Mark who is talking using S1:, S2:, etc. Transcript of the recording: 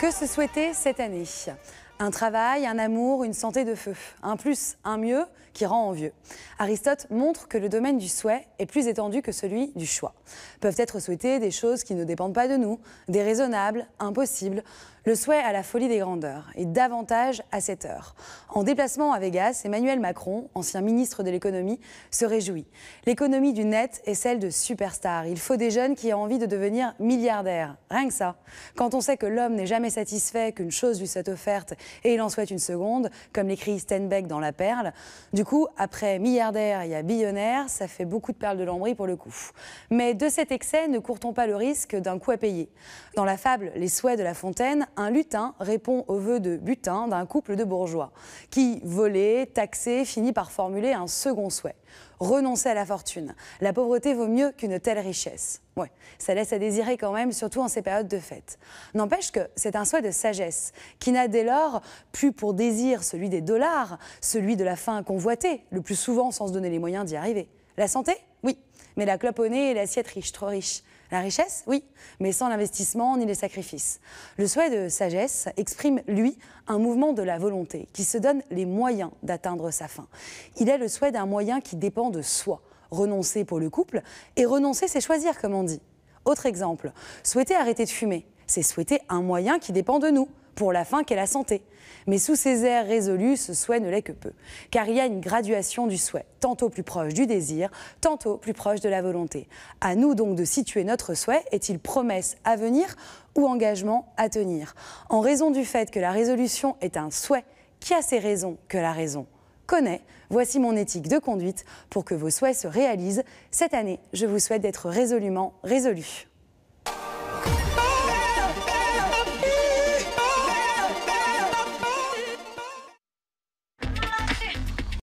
S1: que se souhaiter cette année un travail, un amour, une santé de feu. Un plus, un mieux qui rend envieux. Aristote montre que le domaine du souhait est plus étendu que celui du choix. Peuvent être souhaitées des choses qui ne dépendent pas de nous, déraisonnables, impossibles. Le souhait à la folie des grandeurs et davantage à cette heure. En déplacement à Vegas, Emmanuel Macron, ancien ministre de l'économie, se réjouit. L'économie du net est celle de superstars. Il faut des jeunes qui aient envie de devenir milliardaires. Rien que ça. Quand on sait que l'homme n'est jamais satisfait, qu'une chose lui soit offerte et il en souhaite une seconde, comme l'écrit Steinbeck dans La Perle. Du coup, après milliardaire, il y a billionnaire, ça fait beaucoup de perles de lambris pour le coup. Mais de cet excès, ne court-on pas le risque d'un coup à payer. Dans la fable Les souhaits de la fontaine, un lutin répond aux vœux de butin d'un couple de bourgeois, qui, volé, taxé, finit par formuler un second souhait renoncer à la fortune. La pauvreté vaut mieux qu'une telle richesse. Ouais, ça laisse à désirer quand même, surtout en ces périodes de fête. N'empêche que c'est un souhait de sagesse, qui n'a dès lors plus pour désir celui des dollars, celui de la fin convoitée, le plus souvent sans se donner les moyens d'y arriver. La santé oui. Mais la clope au et l'assiette riche, trop riche. La richesse, oui, mais sans l'investissement ni les sacrifices. Le souhait de sagesse exprime, lui, un mouvement de la volonté qui se donne les moyens d'atteindre sa fin. Il est le souhait d'un moyen qui dépend de soi. Renoncer pour le couple, et renoncer, c'est choisir, comme on dit. Autre exemple, souhaiter arrêter de fumer c'est souhaiter un moyen qui dépend de nous pour la fin qu'est la santé. Mais sous ces airs résolus, ce souhait ne l'est que peu, car il y a une graduation du souhait, tantôt plus proche du désir, tantôt plus proche de la volonté. À nous donc de situer notre souhait, est-il promesse à venir ou engagement à tenir En raison du fait que la résolution est un souhait qui a ses raisons que la raison connaît, voici mon éthique de conduite pour que vos souhaits se réalisent. Cette année, je vous souhaite d'être résolument résolu.